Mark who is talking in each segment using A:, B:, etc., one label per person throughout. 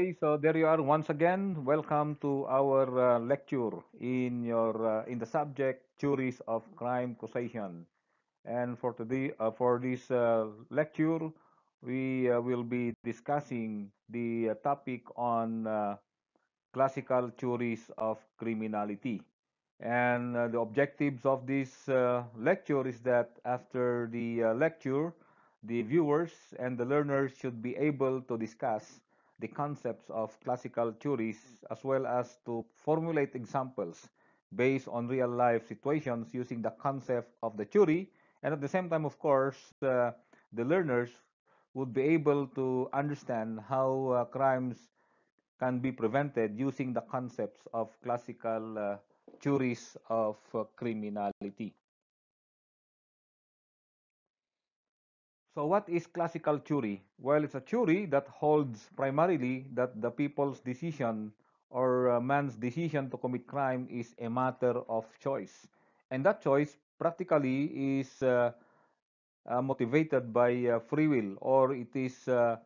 A: Okay, so there you are once again. Welcome to our uh, lecture in your uh, in the subject theories of crime causation. And for today, uh, for this uh, lecture, we uh, will be discussing the uh, topic on classical theories of criminality. And the objectives of this lecture is that after the lecture, the viewers and the learners should be able to discuss the concepts of classical theories as well as to formulate examples based on real life situations using the concept of the theory and at the same time of course uh, the learners would be able to understand how uh, crimes can be prevented using the concepts of classical uh, theories of uh, criminality So what is classical theory? Well, it's a theory that holds primarily that the people's decision or uh, man's decision to commit crime is a matter of choice. And that choice practically is uh, uh, motivated by uh, free will or it is, uh,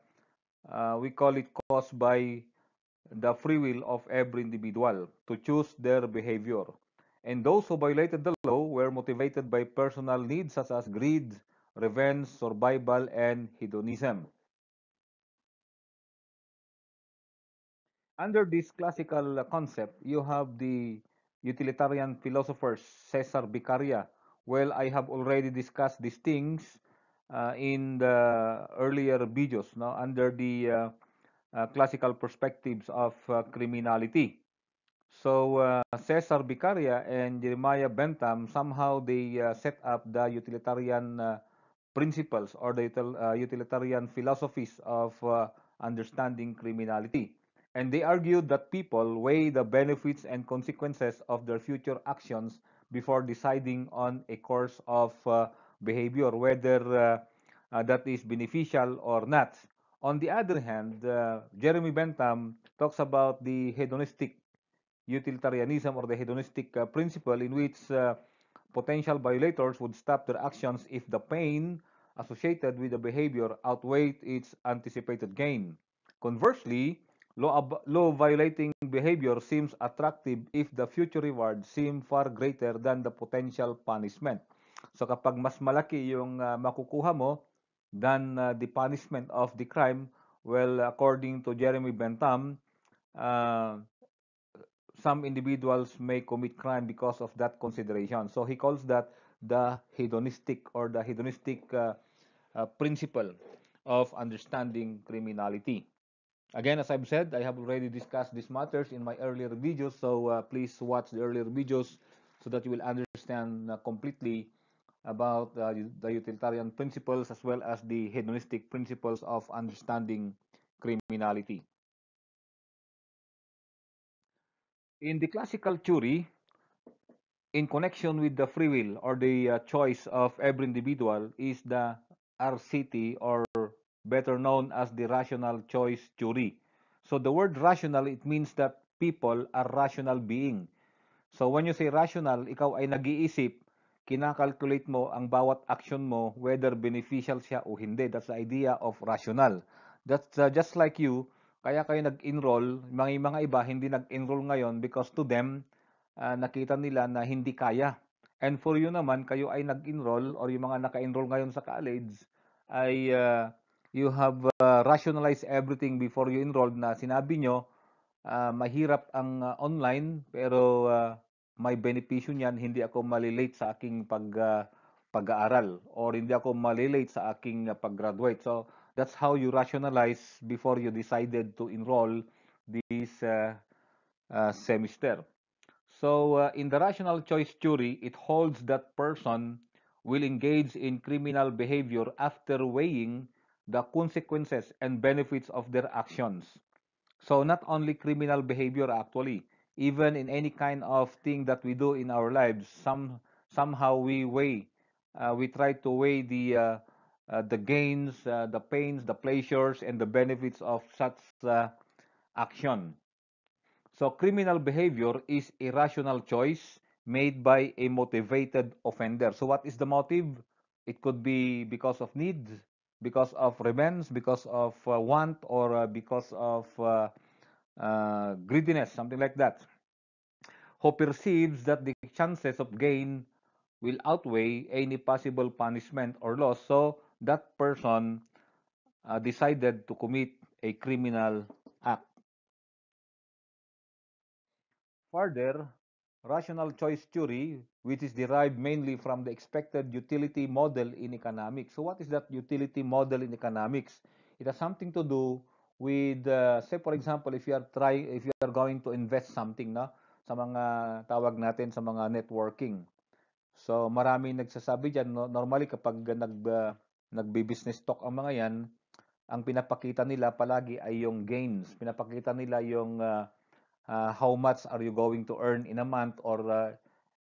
A: uh, we call it caused by the free will of every individual to choose their behavior. And those who violated the law were motivated by personal needs such as greed, revenge, survival, and hedonism. Under this classical concept, you have the utilitarian philosopher Cesar Beccaria. Well, I have already discussed these things uh, in the earlier videos now under the uh, uh, classical perspectives of uh, criminality. So uh, Cesar Beccaria and Jeremiah Bentham somehow they uh, set up the utilitarian principles or the uh, utilitarian philosophies of uh, understanding criminality. And they argued that people weigh the benefits and consequences of their future actions before deciding on a course of uh, behavior, whether that is beneficial or not. On the other hand, Jeremy Bentham talks about the hedonistic utilitarianism or the hedonistic principle in which potential violators would stop their actions if the pain associated with the behavior outweighed its anticipated gain. Conversely, law, law violating behavior seems attractive if the future reward seem far greater than the potential punishment. So kapag mas malaki yung uh, makukuha mo than uh, the punishment of the crime, well according to Jeremy Bentham, uh, some individuals may commit crime because of that consideration. So he calls that the hedonistic or the hedonistic uh, uh, principle of understanding criminality. Again, as I've said, I have already discussed these matters in my earlier videos, so uh, please watch the earlier videos so that you will understand uh, completely about the utilitarian principles as well as the hedonistic principles of understanding criminality. In the classical theory, in connection with the free will or the uh, choice of every individual is the RCT or better known as the rational choice theory. So the word rational, it means that people are rational being. So when you say rational, ikaw ay nag-iisip, kinakalculate mo ang bawat action mo whether beneficial siya o hindi. That's the idea of rational. That's uh, just like you, kaya kayo nag-enroll, mga mga iba hindi nag-enroll ngayon because to them, uh, nakita nila na hindi kaya. And for you naman, kayo ay nag-enroll or yung mga naka-enroll ngayon sa college ay uh, you have uh, rationalized everything before you enrolled na sinabi nyo, uh, mahirap ang uh, online pero uh, may benepisyo niyan, hindi ako malilate sa aking pag, uh, pag-aaral or hindi ako malilate sa aking uh, pag-graduate. So, That's how you rationalize before you decided to enroll this uh, uh, semester. So uh, in the rational choice theory, it holds that person will engage in criminal behavior after weighing the consequences and benefits of their actions. So not only criminal behavior actually, even in any kind of thing that we do in our lives, some somehow we weigh, uh, we try to weigh the uh, uh, the gains, uh, the pains, the pleasures, and the benefits of such uh, action. So criminal behavior is irrational choice made by a motivated offender. So what is the motive? It could be because of need, because of revenge, because of uh, want, or uh, because of uh, greediness, something like that. Who perceives that the chances of gain will outweigh any possible punishment or loss. So that person uh, decided to commit a criminal act. Further, rational choice theory, which is derived mainly from the expected utility model in economics. So what is that utility model in economics? It has something to do with, uh, say for example, if you are trying, if you are going to invest something na sa mga tawag natin sa mga networking. So maraming nagsasabi diyan normally kapag nag uh, nagbi-business talk ang mga yan, ang pinapakita nila palagi ay yung gains. Pinapakita nila yung uh, uh, how much are you going to earn in a month or uh,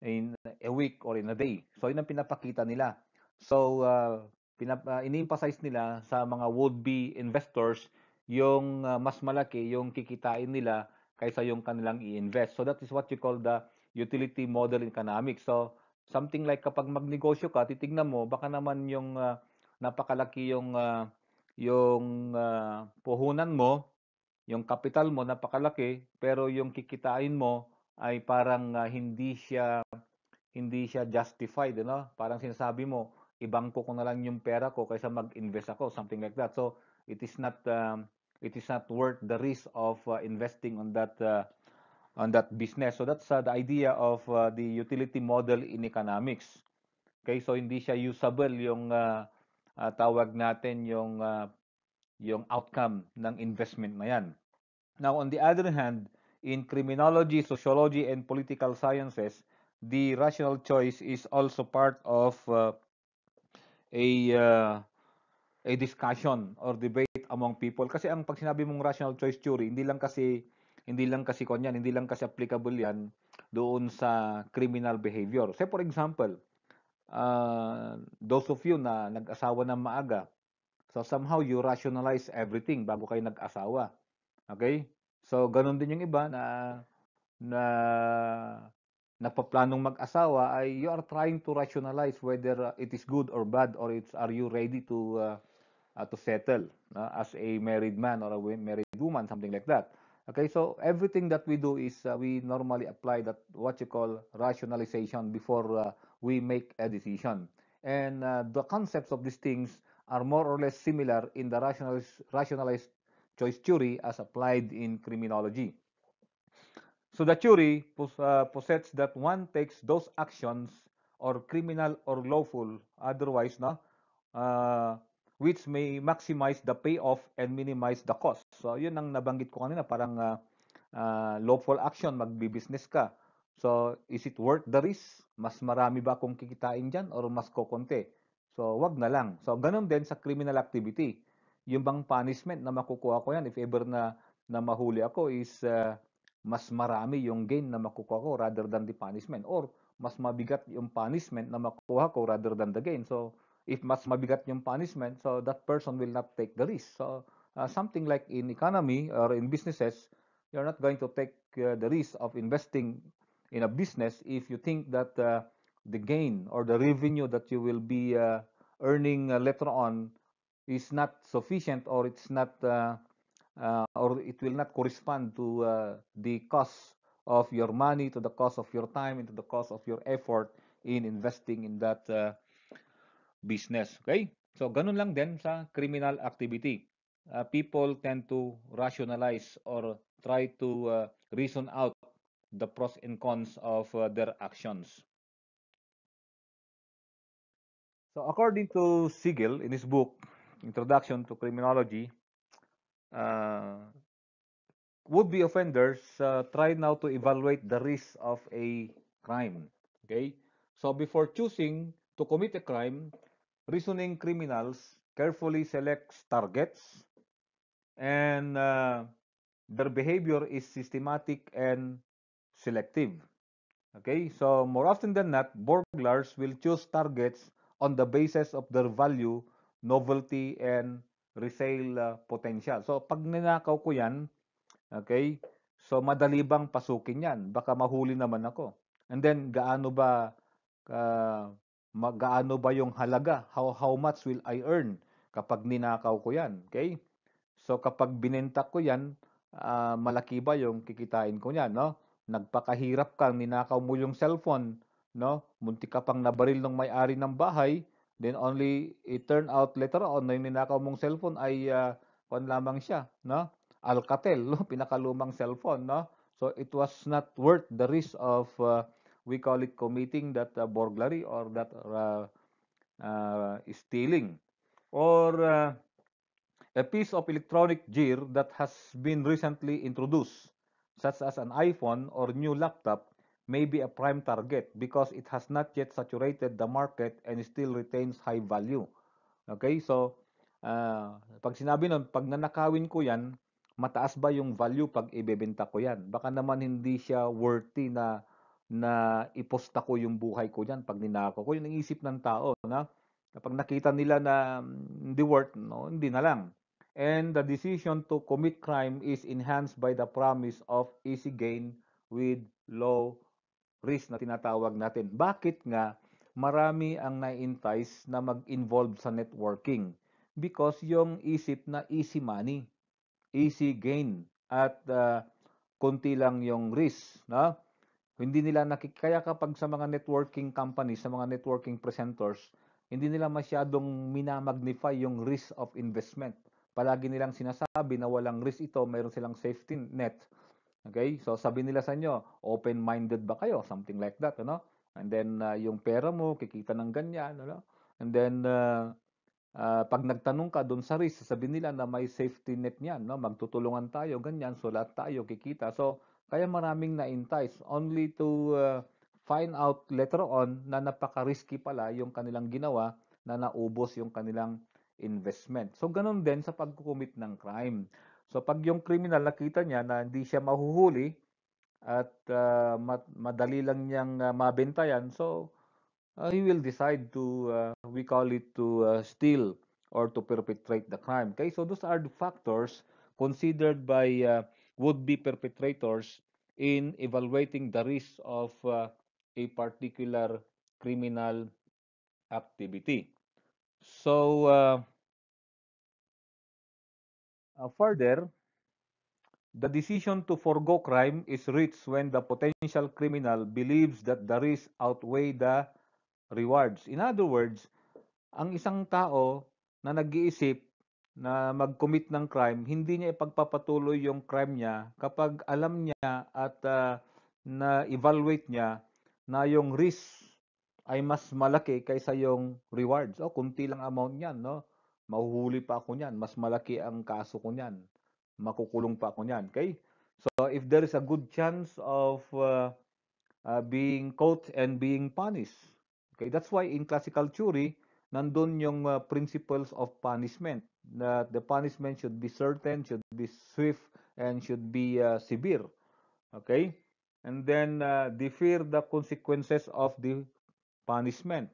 A: in a week or in a day. So, yun ang pinapakita nila. So, uh, pinap- uh, in-emphasize nila sa mga would-be investors yung uh, mas malaki yung kikitain nila kaysa yung kanilang i-invest. So, that is what you call the utility model in economics. So, something like kapag magnegosyo ka, titignan mo, baka naman yung uh, napakalaki yung uh, yung uh, puhunan mo, yung capital mo napakalaki, pero yung kikitain mo ay parang uh, hindi siya hindi siya justified, no? Parang sinasabi mo, ibangko ko na lang yung pera ko kaysa mag-invest ako, something like that. So, it is not um, it is not worth the risk of uh, investing on that uh, on that business. So, that's uh, the idea of uh, the utility model in economics. Okay, so hindi siya usable yung uh, uh, tawag natin yung uh, yung outcome ng investment na yan. Now on the other hand, in criminology, sociology and political sciences, the rational choice is also part of uh, a uh, a discussion or debate among people kasi ang pag sinabi mong rational choice theory hindi lang kasi hindi lang kasi konyan hindi lang kasi applicable yan doon sa criminal behavior say for example uh, those of you na nag-asawa ng maaga, so somehow you rationalize everything bago kayo nag-asawa. Okay? So, ganun din yung iba na na nagpaplanong mag-asawa ay you are trying to rationalize whether uh, it is good or bad or it's are you ready to uh, uh, to settle uh, as a married man or a married woman something like that. Okay, so everything that we do is uh, we normally apply that what you call rationalization before uh, we make a decision. And uh, the concepts of these things are more or less similar in the rationalized, rationalized choice theory as applied in criminology. So the theory pos uh, posits that one takes those actions or criminal or lawful otherwise no, uh, which may maximize the payoff and minimize the cost. So yun ang nabanggit ko kanina parang uh, uh, lawful action magbi-business ka So, is it worth the risk? Mas marami ba akong kikitain dyan or mas kokonti? So, wag na lang. So, ganun din sa criminal activity. Yung bang punishment na makukuha ko yan if ever na, na mahuli ako is uh, mas marami yung gain na makukuha ko rather than the punishment or mas mabigat yung punishment na makukuha ko rather than the gain. So, if mas mabigat yung punishment, so that person will not take the risk. So, uh, something like in economy or in businesses, you're not going to take uh, the risk of investing in a business if you think that uh, the gain or the revenue that you will be uh, earning uh, later on is not sufficient or it's not uh, uh, or it will not correspond to the cost of your money to the cost of your time into to the cost of your effort in investing in that business okay so ganun lang din sa criminal activity people tend to rationalize or try to reason out the pros and cons of uh, their actions. So according to Siegel in his book, Introduction to Criminology, uh, would-be offenders uh, try now to evaluate the risk of a crime. Okay, so before choosing to commit a crime, reasoning criminals carefully selects targets and uh, their behavior is systematic and selective. Okay, so more often than not, burglars will choose targets on the basis of their value, novelty, and resale uh, potential. So pag ninakaw ko yan, okay, so madali bang pasukin yan? Baka mahuli naman ako. And then gaano ba uh, gaano ba yung halaga? How, how much will I earn kapag ninakaw ko yan? Okay? So kapag binenta ko yan, uh, malaki ba yung kikitain ko niyan, no? nagpakahirap ka, ninakaw mo yung cellphone, no? Munti ka pang nabaril ng may-ari ng bahay, then only it turn out later on na yung ninakaw mong cellphone ay uh, ah, kung lamang siya, no? Alcatel, no? pinakalumang cellphone, no? So it was not worth the risk of uh, we call it committing that uh, burglary or that uh, uh, stealing or uh, a piece of electronic gear that has been recently introduced such as an iPhone or new laptop, may be a prime target because it has not yet saturated the market and still retains high value. Okay, so uh, pag sinabi nun, pag nanakawin ko yan, mataas ba yung value pag ibebenta ko yan? Baka naman hindi siya worthy na na iposta ko yung buhay ko diyan pag ninako ko. Yung isip ng tao na kapag nakita nila na mm, hindi worth, no, hindi na lang and the decision to commit crime is enhanced by the promise of easy gain with low risk na tinatawag natin. Bakit nga marami ang na-entice na mag-involve sa networking? Because yung isip na easy money, easy gain, at uh, konti lang yung risk. No? Hindi nila Kaya kapag sa mga networking companies, sa mga networking presenters, hindi nila masyadong minamagnify yung risk of investment palagi nilang sinasabi na walang risk ito, meron silang safety net. Okay? So sabi nila sa inyo, open-minded ba kayo? Something like that, ano? And then uh, yung pera mo kikita ng ganyan, ano? And then uh, uh, pag nagtanong ka doon sa risk, sabihin nila na may safety net niyan, no? Magtutulungan tayo, ganyan, so lahat tayo kikita. So kaya maraming na-entice only to uh, find out later on na napaka-risky pala yung kanilang ginawa na naubos yung kanilang investment. So, ganun din sa pag-commit ng crime. So, pag yung criminal nakita niya na hindi siya mahuhuli at uh, madali lang niyang uh, ah, mabenta yan, so uh, he will decide to, uh, we call it to uh, steal or to perpetrate the crime. Okay, so those are the factors considered by uh, would-be perpetrators in evaluating the risk of uh, a particular criminal activity. So uh, uh, further, the decision to forego crime is reached when the potential criminal believes that the risk outweigh the rewards. In other words, ang isang tao na nag-iisip na mag-commit ng crime, hindi niya ipagpapatuloy yung crime niya kapag alam niya at uh, na-evaluate niya na yung risk ay mas malaki kaysa yung rewards. O, oh, kunti lang amount niyan, no? Mahuhuli pa ako niyan. Mas malaki ang kaso ko niyan. Makukulong pa ako niyan. Okay? So, if there is a good chance of uh, uh, being caught and being punished. Okay? That's why in classical theory, nandun yung uh, principles of punishment. That the punishment should be certain, should be swift, and should be uh, severe. Okay? And then uh, defer the consequences of the punishment.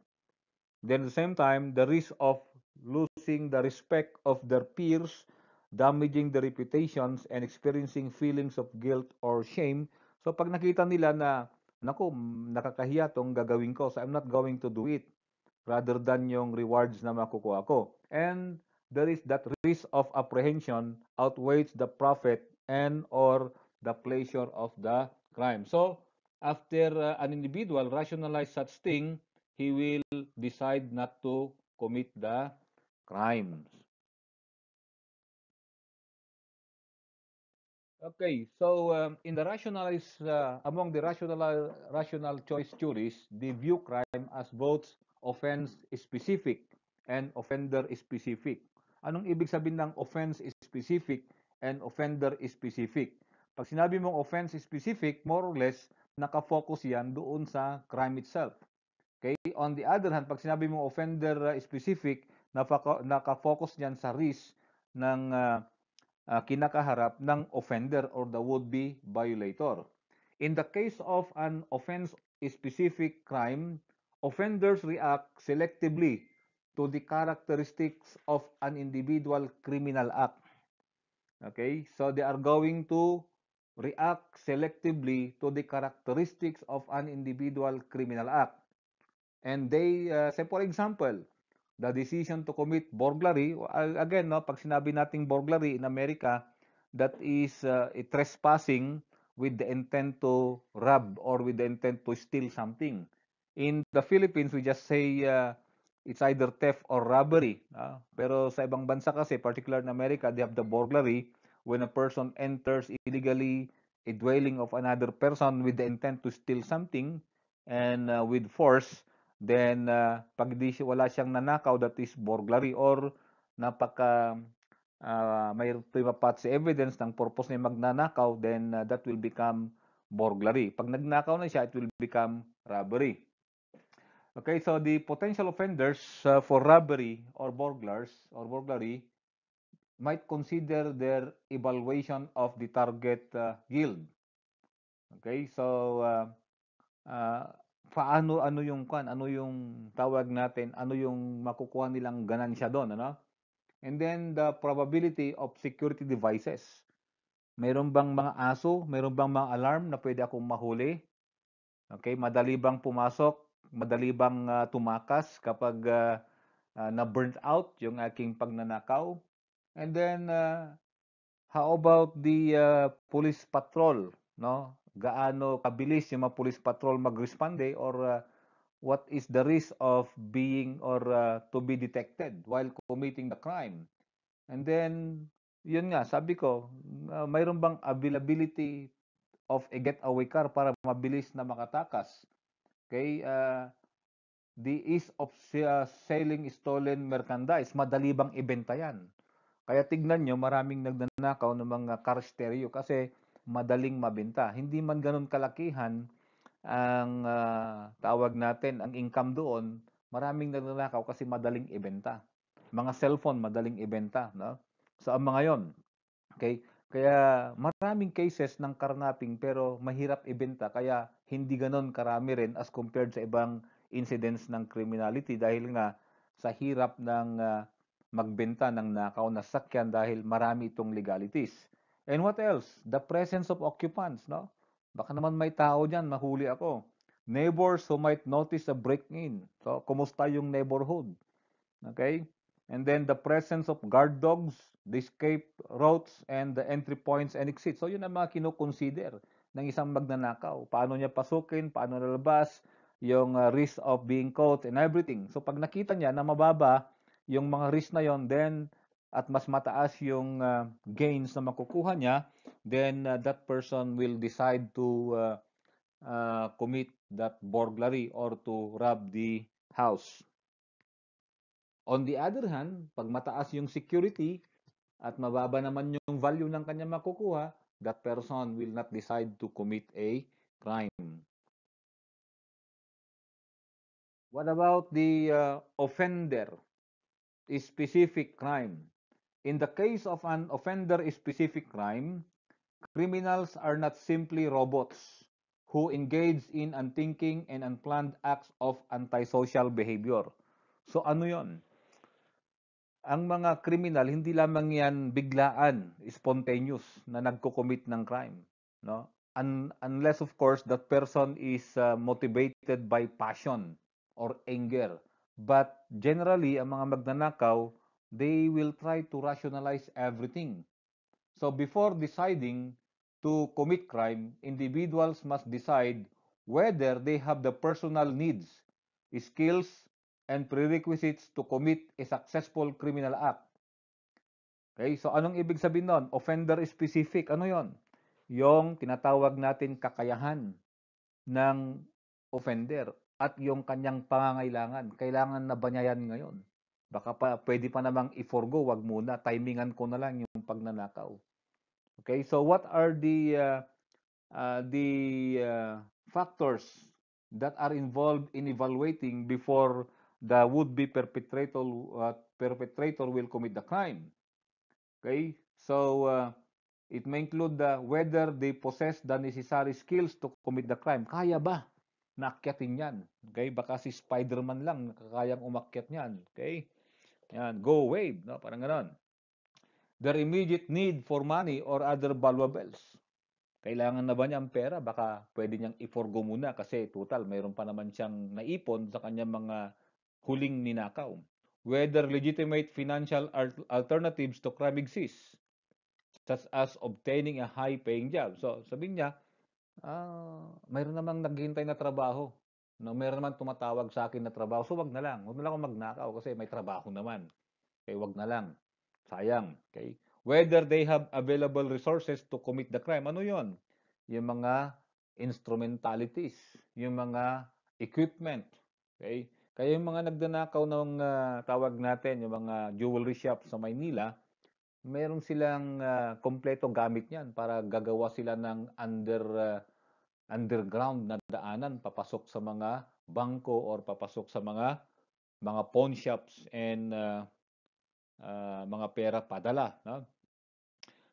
A: Then at the same time, the risk of losing the respect of their peers, damaging the reputations, and experiencing feelings of guilt or shame. So pag nakita nila na, naku, nakakahiya tong gagawin ko, so I'm not going to do it, rather than yung rewards na makukuha ko. And there is that risk of apprehension outweighs the profit and or the pleasure of the crime. So, after uh, an individual rationalize such thing, he will decide not to commit the crimes. Okay, so um, in the rationalist, uh, among the rational, rational choice theories, they view crime as both offense-specific and offender-specific. Anong ibig sabihin ng offense-specific and offender-specific? Pag sinabi mong offense-specific, more or less, nakafocus yan doon sa crime itself. Okay? On the other hand, pag sinabi mong offender uh, specific, nakafocus yan sa risk ng uh, uh, kinakaharap ng offender or the would-be violator. In the case of an offense-specific crime, offenders react selectively to the characteristics of an individual criminal act. Okay? So they are going to react selectively to the characteristics of an individual criminal act. And they, uh, say for example, the decision to commit burglary, again, no, pag sinabi nating burglary in America, that is uh, a trespassing with the intent to rob or with the intent to steal something. In the Philippines, we just say uh, it's either theft or robbery. Uh, pero sa ibang bansa kasi, particular in America, they have the burglary when a person enters illegally a dwelling of another person with the intent to steal something and uh, with force, then uh, pag di siya, wala siyang nanakaw, that is burglary or napaka uh, may pipapat si evidence ng purpose niya magnanakaw, then uh, that will become burglary. Pag nagnakaw na siya, it will become robbery. Okay, so the potential offenders uh, for robbery or burglars or burglary might consider their evaluation of the target uh, yield. Okay, so uh, uh, paano ano yung kan ano yung tawag natin ano yung makukuha nilang ganansya doon ano and then the probability of security devices meron bang mga aso meron bang mga alarm na pwede akong mahuli okay madali bang pumasok madali bang uh, tumakas kapag uh, uh, na burnt out yung aking pagnanakaw And then, uh, how about the uh, police patrol? No? Gaano kabilis yung mga police patrol mag-responde or uh, what is the risk of being or uh, to be detected while committing the crime? And then, yun nga, sabi ko, uh, mayroon bang availability of a getaway car para mabilis na makatakas? Okay, uh, the ease of selling stolen merchandise, madali bang ibenta yan? Kaya tignan nyo, maraming nagnanakaw ng mga car stereo kasi madaling mabenta. Hindi man ganun kalakihan ang uh, tawag natin, ang income doon, maraming nagnanakaw kasi madaling ibenta. Mga cellphone, madaling ibenta. No? So, ang mga yon Okay? Kaya maraming cases ng carnapping pero mahirap ibenta kaya hindi ganon karami rin as compared sa ibang incidents ng criminality dahil nga sa hirap ng uh, magbenta ng nakaw na sakyan dahil marami itong legalities. And what else? The presence of occupants, no? Baka naman may tao diyan, mahuli ako. Neighbors who might notice a break-in. So, kumusta yung neighborhood? Okay? And then the presence of guard dogs, the escape routes, and the entry points and exits. So, yun ang mga kinukonsider ng isang magnanakaw. Paano niya pasukin, paano nalabas, yung ah, risk of being caught and everything. So, pag nakita niya na mababa yung mga risk na yon then at mas mataas yung uh, gains na makukuha niya, then uh, that person will decide to uh, uh, commit that burglary or to rob the house. On the other hand, pag mataas yung security at mababa naman yung value ng kanya makukuha, that person will not decide to commit a crime. What about the uh, offender? specific crime. In the case of an offender-specific crime, criminals are not simply robots who engage in unthinking and unplanned acts of antisocial behavior. So ano yon? Ang mga criminal, hindi lamang yan biglaan, spontaneous, na nagko-commit ng crime. No? Un unless, of course, that person is uh, motivated by passion or anger But generally, ang mga magnanakaw, they will try to rationalize everything. So before deciding to commit crime, individuals must decide whether they have the personal needs, skills, and prerequisites to commit a successful criminal act. Okay, so anong ibig sabihin nun? Offender specific, ano yon? Yung tinatawag natin kakayahan ng offender at yung kanyang pangangailangan. Kailangan na ba niya yan ngayon? Baka pa, pwede pa namang i-forgo, wag muna, timingan ko na lang yung pagnanakaw. Okay, so what are the uh, uh, the uh, factors that are involved in evaluating before the would-be perpetrator uh, perpetrator will commit the crime? Okay, so uh, it may include the whether they possess the necessary skills to commit the crime. Kaya ba? naakyatin yan. Okay? Baka si Spider-Man lang nakakayang umakyat niyan. Okay? Yan, go wave. No? Parang ganoon. Their immediate need for money or other valuables. Kailangan na ba niya ang pera? Baka pwede niyang i-forgo muna kasi total, mayroon pa naman siyang naipon sa kanyang mga huling ninakaw. Whether legitimate financial alternatives to crime exist, such as obtaining a high-paying job. So, sabihin niya, Ah, mayro'n namang naghihintay na trabaho, 'no, mayro'n naman tumatawag akin na trabaho, so 'wag na lang, Huwag na lang akong magnakaw kasi may trabaho naman, Okay, 'wag na lang, sayang, Okay? Whether they have available resources to commit the crime, ano 'yon? Yung mga instrumentalities, yung mga equipment, Okay? Kaya yung mga nagnanakaw ng, ah, tawag natin yung mga jewelry shops sa Maynila meron silang uh, kompleto gamit niyan para gagawa sila ng under uh, underground na daanan papasok sa mga bangko or papasok sa mga mga pawn shops and uh, uh, mga pera padala no?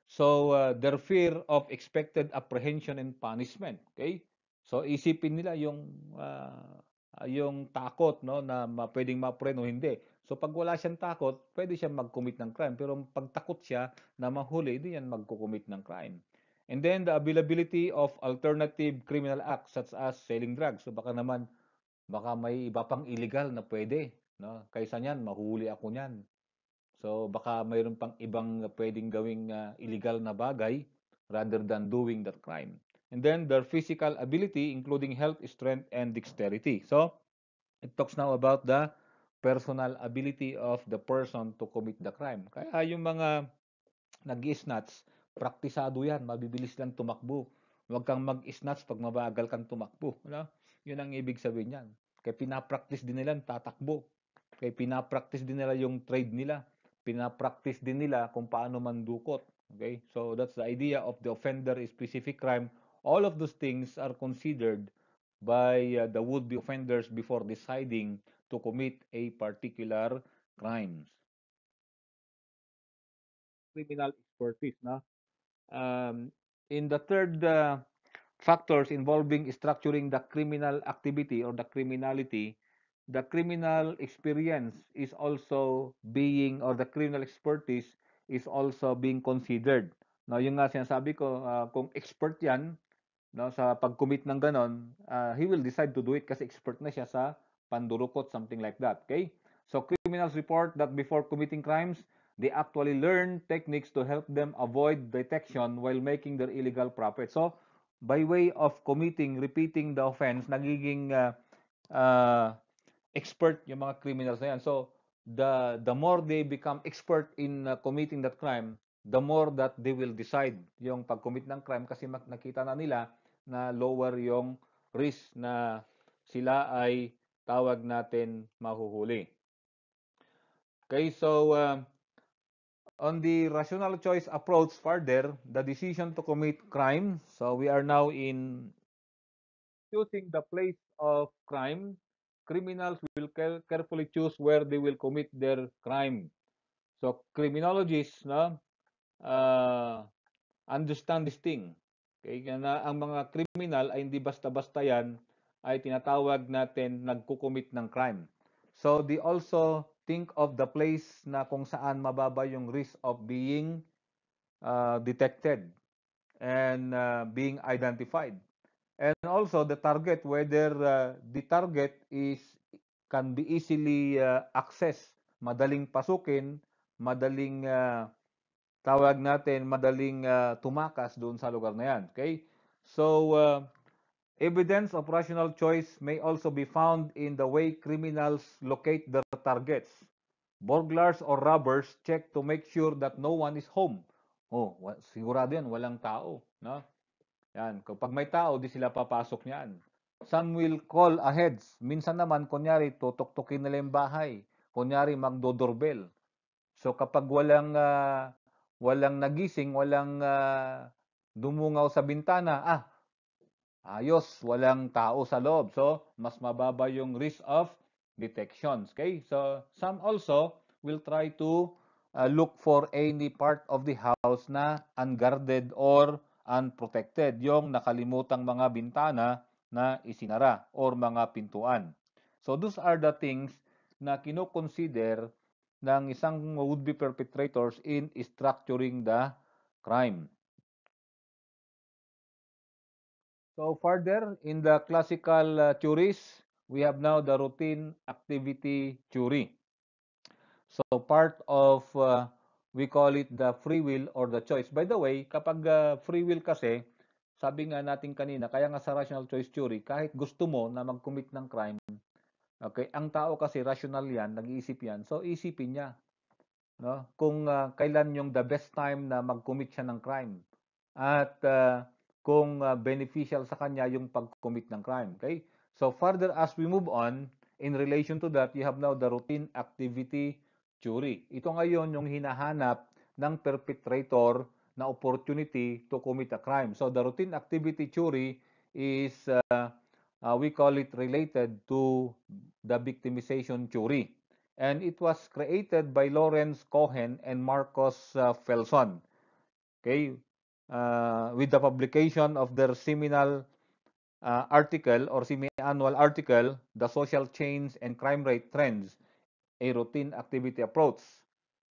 A: so uh, their fear of expected apprehension and punishment okay so isipin nila yung uh, yung takot no na pwedeng mapreno hindi So pag wala siyang takot, pwede siyang mag-commit ng crime. Pero pag takot siya na mahuli, hindi yan mag-commit ng crime. And then the availability of alternative criminal acts such as selling drugs. So baka naman, baka may iba pang illegal na pwede. No? Kaysa niyan, mahuli ako niyan. So baka mayroon pang ibang pwedeng gawing uh, illegal na bagay rather than doing that crime. And then their physical ability including health, strength, and dexterity. So it talks now about the personal ability of the person to commit the crime. Kaya yung mga nag-snatch, praktisado yan, mabibilis lang tumakbo. Huwag kang mag-snatch pag mabagal kang tumakbo. Ano? Yun ang ibig sabihin yan. Kaya pinapractice din nila tatakbo. Kaya pinapractice din nila yung trade nila. Pinapractice din nila kung paano man dukot. Okay? So that's the idea of the offender specific crime. All of those things are considered by uh, the would-be offenders before deciding to commit a particular crimes. Criminal expertise. Na? Um, in the third uh, factors involving structuring the criminal activity or the criminality, the criminal experience is also being or the criminal expertise is also being considered. No, yung nga sinasabi ko, uh, kung expert yan no, sa pag-commit ng ganon, uh, he will decide to do it kasi expert na siya sa pandurukot, something like that. Okay? So criminals report that before committing crimes, they actually learn techniques to help them avoid detection while making their illegal profit. So, by way of committing, repeating the offense, nagiging uh, uh, expert yung mga criminals na yan. So, the, the more they become expert in uh, committing that crime, the more that they will decide yung pag-commit ng crime kasi nakita na nila na lower yung risk na sila ay tawag natin mahuhuli. Okay, so uh, on the rational choice approach further, the decision to commit crime. So we are now in choosing the place of crime. Criminals will carefully choose where they will commit their crime. So criminologists na uh, understand this thing. Okay, na ang mga criminal ay hindi basta-basta yan ay tinatawag natin nagkukumit ng crime. So they also think of the place na kung saan mababa yung risk of being uh, detected and uh, being identified. And also the target, whether uh, the target is can be easily uh, accessed, madaling pasukin, madaling uh, tawag natin, madaling uh, tumakas doon sa lugar na yan. Okay? So, uh, Evidence of rational choice may also be found in the way criminals locate their targets. Burglars or robbers check to make sure that no one is home. Oh, sigurado yan, walang tao. No? Yan, kapag may tao, di sila papasok niyan. Some will call ahead. Minsan naman, kunyari, tutuktukin nila yung bahay. Kunyari, magdodorbel. So kapag walang uh, walang nagising, walang uh, dumungaw sa bintana, ah, Ayos, walang tao sa loob. So, mas mababa yung risk of detections. Okay? So, some also will try to uh, look for any part of the house na unguarded or unprotected. Yung nakalimutang mga bintana na isinara or mga pintuan. So, those are the things na kinoconsider ng isang would-be perpetrators in structuring the crime. So further, in the classical uh, theories, we have now the routine activity theory. So part of, uh, we call it the free will or the choice. By the way, kapag uh, free will kasi, sabi nga natin kanina, kaya nga sa rational choice theory, kahit gusto mo na mag-commit ng crime, okay, ang tao kasi rational yan, nag-iisip yan, so isipin niya. No? Kung uh, kailan yung the best time na mag-commit siya ng crime. At uh, kung uh, beneficial sa kanya yung pag-commit ng crime. Okay? So further as we move on, in relation to that, you have now the routine activity jury. Ito ngayon yung hinahanap ng perpetrator na opportunity to commit a crime. So the routine activity jury is uh, uh, we call it related to the victimization jury. And it was created by Lawrence Cohen and Marcos uh, Felson. Okay, uh, with the publication of their seminal uh, article or semi-annual article, The Social Change and Crime Rate Trends, a Routine Activity Approach.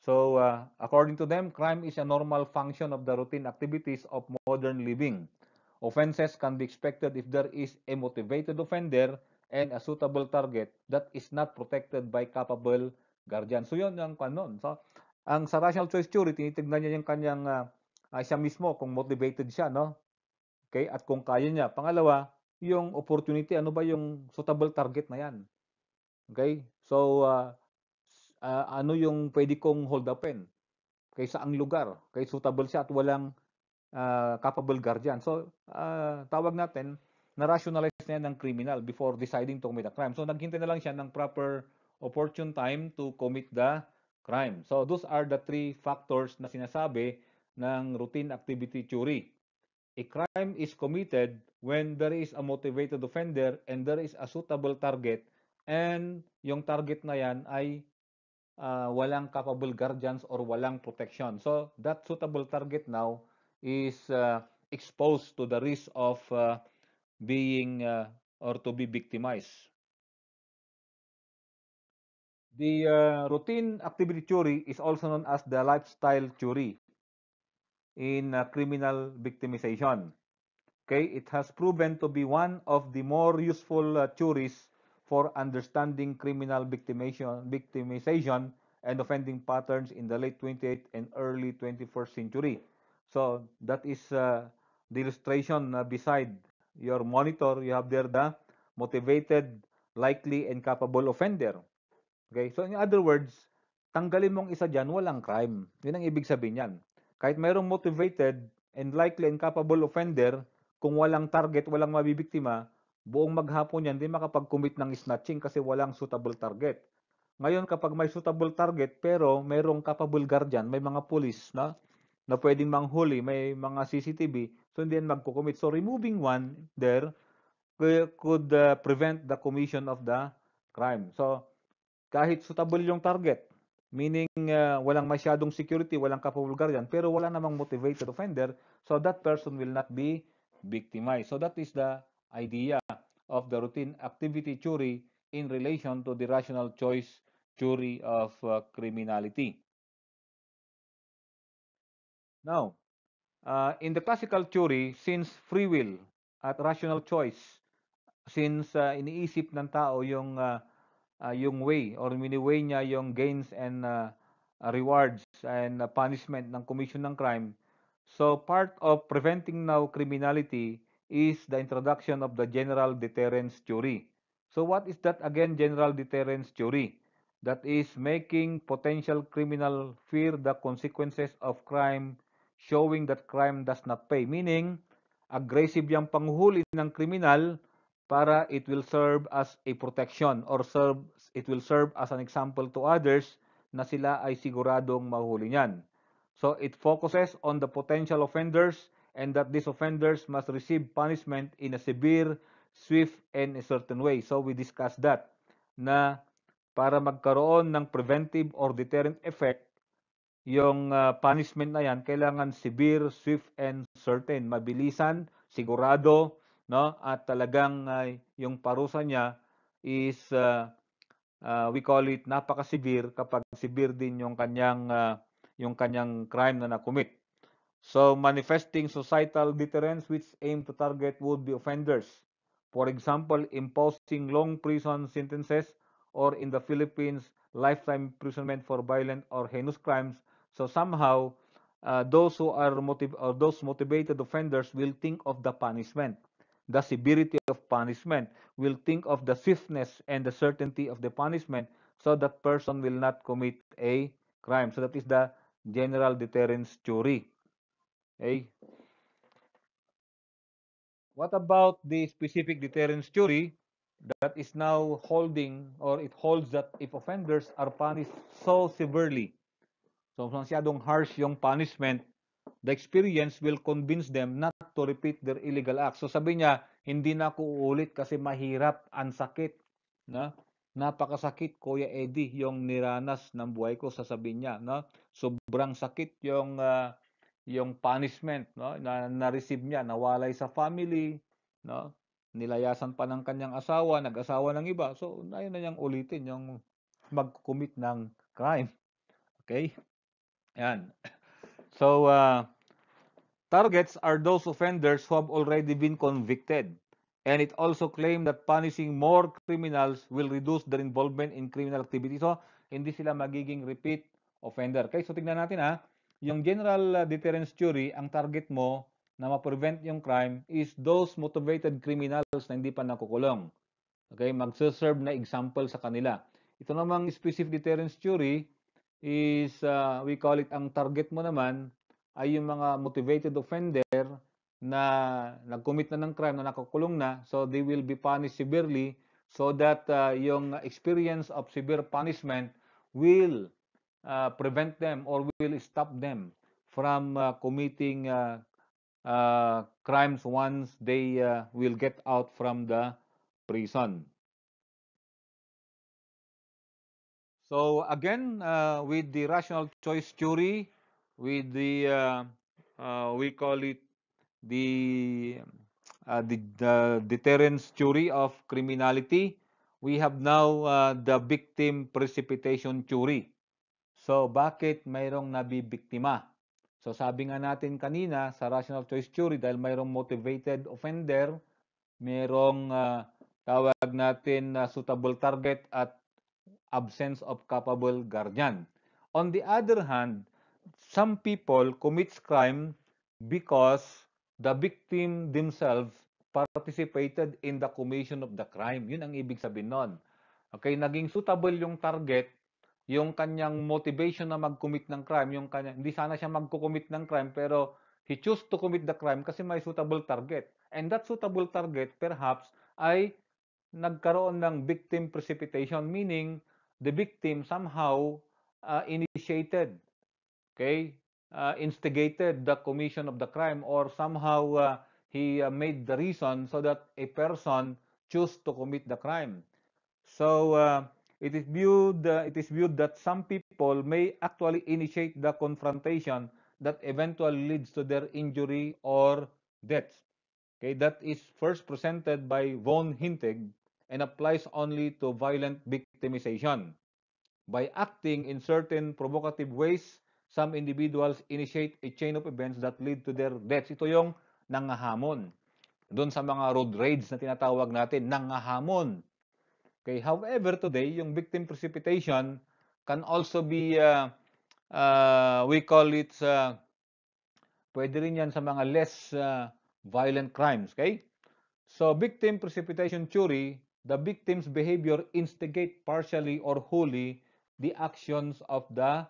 A: So, uh, according to them, crime is a normal function of the routine activities of modern living. Offenses can be expected if there is a motivated offender and a suitable target that is not protected by capable guardian. So, yun yung kanon. So, ang sa rational choice theory, tinitignan niya yung kanyang uh, uh, siya mismo kung motivated siya, no? Okay? At kung kaya niya. Pangalawa, yung opportunity, ano ba yung suitable target na yan? Okay? So, uh, uh, ano yung pwede kong hold upin? Kay ang lugar? Kay suitable siya at walang uh, capable guardian. So, uh, tawag natin, na-rationalize niya yan ng criminal before deciding to commit a crime. So, naghintay na lang siya ng proper opportune time to commit the crime. So, those are the three factors na sinasabi ng routine activity theory. A crime is committed when there is a motivated offender and there is a suitable target and yung target na yan ay uh, walang capable guardians or walang protection. So that suitable target now is uh, exposed to the risk of uh, being uh, or to be victimized. The uh, routine activity theory is also known as the lifestyle theory in uh, criminal victimization. Okay, it has proven to be one of the more useful uh, theories for understanding criminal victimization, victimization and offending patterns in the late 28th and early 21st century. So that is uh, the illustration uh, beside your monitor. You have there the motivated, likely, and capable offender. Okay, so in other words, tanggalin mong isa dyan, walang crime. Yun ang ibig sabihin yan. Kahit mayroong motivated and likely incapable offender, kung walang target, walang mabibiktima, buong maghapon yan, di makapag-commit ng snatching kasi walang suitable target. Ngayon, kapag may suitable target, pero mayroong capable guardian, may mga police na, na pwedeng manghuli, may mga CCTV, so hindi yan magkukumit. So, removing one there could uh, prevent the commission of the crime. So, kahit suitable yung target, meaning uh, walang masyadong security, walang kapabulgar yan, pero wala namang motivated offender, so that person will not be victimized. So that is the idea of the routine activity theory in relation to the rational choice theory of uh, criminality. Now, uh, in the classical theory, since free will at rational choice, since uh, iniisip ng tao yung uh, uh, yung way or mini-way niya yung gains and uh, rewards and uh, punishment ng commission ng crime. So part of preventing now criminality is the introduction of the general deterrence theory. So what is that again general deterrence theory? That is making potential criminal fear the consequences of crime showing that crime does not pay. Meaning, aggressive yung panghuli ng criminal para it will serve as a protection or serve it will serve as an example to others na sila ay siguradong mahuhuli niyan. So it focuses on the potential offenders and that these offenders must receive punishment in a severe, swift, and a certain way. So we discussed that na para magkaroon ng preventive or deterrent effect, yung uh, punishment na yan, kailangan severe, swift, and certain. Mabilisan, sigurado, no? At talagang uh, yung parusa niya is uh, uh, we call it napaka-severe kapag severe din yung kanyang uh, yung kanyang crime na na-commit. So manifesting societal deterrence which aim to target would-be offenders. For example, imposing long prison sentences or in the Philippines lifetime imprisonment for violent or heinous crimes. So somehow uh, those who are motiv or those motivated offenders will think of the punishment. the severity of punishment, will think of the swiftness and the certainty of the punishment so that person will not commit a crime. So that is the general deterrence theory. Okay. What about the specific deterrence theory that is now holding or it holds that if offenders are punished so severely, so masyadong harsh yung punishment, the experience will convince them not to repeat their illegal acts. So sabi niya, hindi na ako uulit kasi mahirap, ang sakit. Na? Napakasakit, Kuya Eddie, yung niranas ng buhay ko, sasabi niya. No? Sobrang sakit yung, uh, yung punishment no? na na-receive niya. Nawalay sa family, no? nilayasan pa ng kanyang asawa, nag-asawa ng iba. So, ayun na niyang ulitin yung mag-commit ng crime. Okay? Yan. So, uh, targets are those offenders who have already been convicted. And it also claimed that punishing more criminals will reduce their involvement in criminal activity. So, hindi sila magiging repeat offender. Okay, so tingnan natin ha. Ah. Yung general uh, deterrence theory, ang target mo na ma-prevent yung crime is those motivated criminals na hindi pa nakukulong. Okay, magsaserve na example sa kanila. Ito namang specific deterrence theory, is uh, we call it ang target mo naman ay yung mga motivated offender na nag-commit na ng crime na nakakulong na so they will be punished severely so that uh, yung experience of severe punishment will uh, prevent them or will stop them from uh, committing uh, uh, crimes once they uh, will get out from the prison. So again, uh, with the rational choice theory, with the uh, uh we call it the uh, the, the deterrence theory of criminality. We have now uh, the victim precipitation theory. So bakit mayroong nabibiktima? So sabi nga natin kanina sa rational choice theory dahil mayroong motivated offender, mayroong uh, tawag natin uh, suitable target at absence of capable guardian. On the other hand, some people commits crime because the victim themselves participated in the commission of the crime. Yun ang ibig sabihin nun. Okay, naging suitable yung target, yung kanyang motivation na mag-commit ng crime, yung kanya, hindi sana siya mag-commit ng crime, pero he chose to commit the crime kasi may suitable target. And that suitable target, perhaps, ay nagkaroon ng victim precipitation, meaning the victim somehow uh, initiated, okay, uh, instigated the commission of the crime or somehow uh, he uh, made the reason so that a person chose to commit the crime. So uh, it is viewed uh, it is viewed that some people may actually initiate the confrontation that eventually leads to their injury or death. Okay, that is first presented by von Hintig and applies only to violent victims. victimization. By acting in certain provocative ways, some individuals initiate a chain of events that lead to their deaths. Ito yung nangahamon. Doon sa mga road raids na tinatawag natin, nangahamon. Okay, however, today, yung victim precipitation can also be, uh, uh, we call it, uh, pwede rin yan sa mga less uh, violent crimes. Okay? So, victim precipitation theory the victim's behavior instigate partially or wholly the actions of the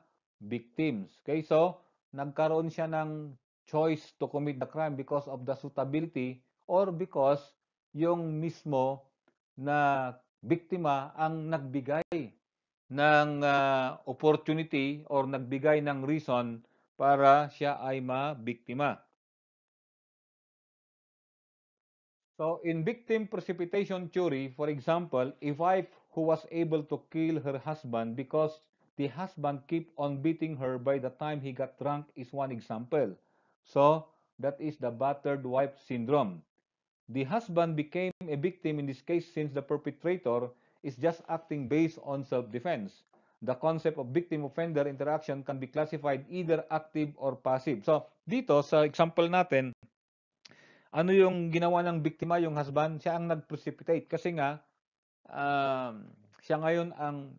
A: victims. Okay, so nagkaroon siya ng choice to commit the crime because of the suitability or because yung mismo na biktima ang nagbigay ng uh, opportunity or nagbigay ng reason para siya ay ma-biktima. So in victim precipitation theory, for example, a wife who was able to kill her husband because the husband keep on beating her by the time he got drunk is one example. So that is the battered wife syndrome. The husband became a victim in this case since the perpetrator is just acting based on self-defense. The concept of victim-offender interaction can be classified either active or passive. So dito sa example natin, ano yung ginawa ng biktima, yung husband, siya ang nag-precipitate kasi nga um, siya ngayon ang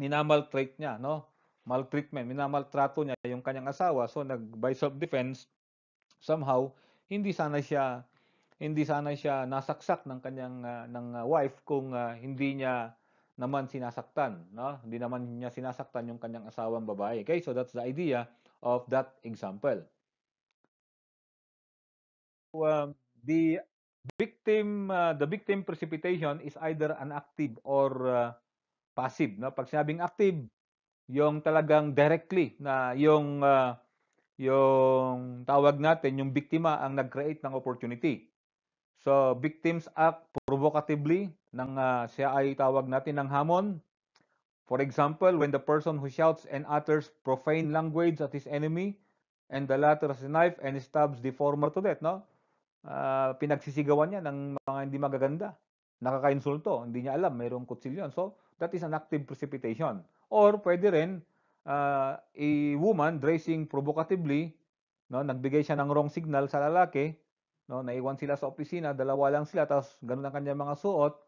A: minamaltreat niya, no? Maltreatment, minamaltrato niya yung kanyang asawa. So nag by self-defense somehow hindi sana siya hindi sana siya nasaksak ng kanyang uh, ng ah, wife kung uh, hindi niya naman sinasaktan, no? Hindi naman niya sinasaktan yung kanyang asawang babae. Okay? So that's the idea of that example um, the victim uh, the victim precipitation is either an active or uh, passive no pag sinabing active yung talagang directly na yung uh, yung tawag natin yung biktima ang nag-create ng opportunity so victims act provocatively nang uh, siya ay tawag natin ng hamon for example when the person who shouts and utters profane language at his enemy and the latter has a knife and stabs the former to death no uh, pinagsisigawan niya ng mga hindi magaganda. Nakakainsulto, hindi niya alam, mayroong kutsil So, that is an active precipitation. Or pwede rin, uh, a woman dressing provocatively, no, nagbigay siya ng wrong signal sa lalaki, no, naiwan sila sa opisina, dalawa lang sila, tapos ganun ang kanya mga suot.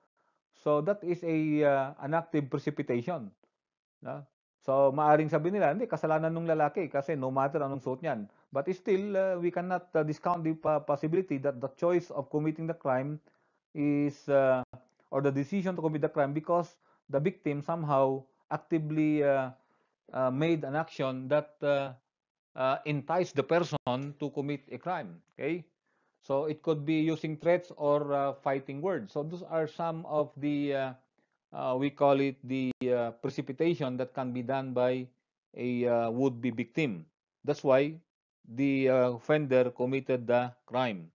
A: So, that is a, uh, an active precipitation. No? So, maaring sabihin nila, hindi, kasalanan ng lalaki kasi no matter anong suot niyan, But still, uh, we cannot uh, discount the possibility that the choice of committing the crime is uh, or the decision to commit the crime because the victim somehow actively made an action that uh, the person to commit a crime. Okay, so it could be using threats or uh, fighting words. So those are some of the uh, we call it the precipitation that can be done by a would-be victim. That's why the uh, offender committed the crime.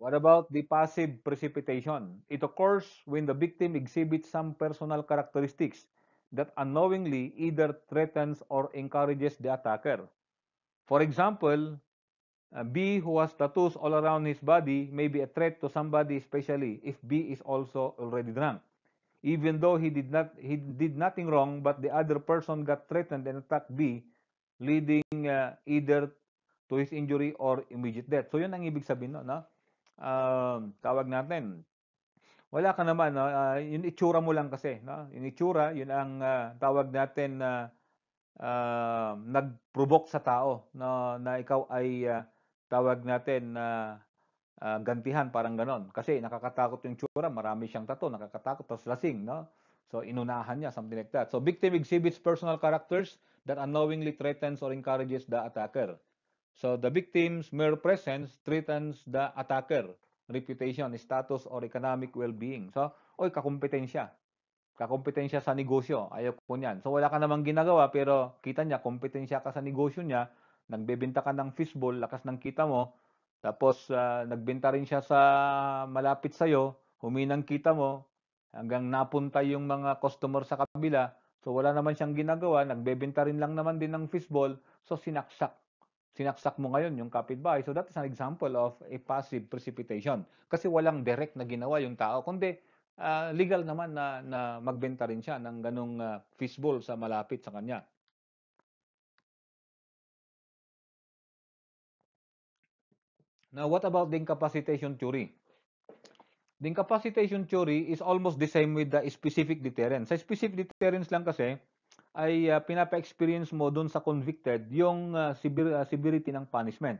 A: What about the passive precipitation? It occurs when the victim exhibits some personal characteristics that unknowingly either threatens or encourages the attacker. For example, B who has tattoos all around his body may be a threat to somebody especially if B is also already drunk. Even though he did not he did nothing wrong but the other person got threatened and attacked B, leading uh, either to his injury or immediate death. So yun ang ibig sabihin no, no? Um, tawag natin. Wala ka naman no, uh, yung itsura mo lang kasi, no? Yung itsura, yun ang uh, tawag natin na uh, um, uh, nagprovoke sa tao no, na ikaw ay uh, tawag natin na uh, uh, gantihan parang ganon. Kasi nakakatakot yung tsura, marami siyang tato, nakakatakot, tapos lasing, no? So, inunahan niya, something like that. So, victim exhibits personal characters that unknowingly threatens or encourages the attacker. So the victim's mere presence threatens the attacker, reputation, status, or economic well-being. So, oy, kakumpetensya. Kakumpetensya sa negosyo. Ayaw ko niyan. So, wala ka namang ginagawa, pero kita niya, kompetensya ka sa negosyo niya, nagbebenta ka ng fishball, lakas ng kita mo, tapos uh, nagbenta rin siya sa malapit sa'yo, huminang kita mo, hanggang napunta yung mga customer sa kabila, So wala naman siyang ginagawa, nagbebenta rin lang naman din ng fishball, so sinaksak. Sinaksak mo ngayon yung kapitbahay. So that is an example of a passive precipitation. Kasi walang direct na ginawa yung tao, kundi uh, legal naman na, na magbenta rin siya ng ganong uh, ah, fishball sa malapit sa kanya. Now, what about the incapacitation theory? the incapacitation theory is almost the same with the specific deterrence. Sa specific deterrence lang kasi, ay uh, pinapa-experience mo doon sa convicted yung uh, ah, sever- uh, ah, severity ng punishment.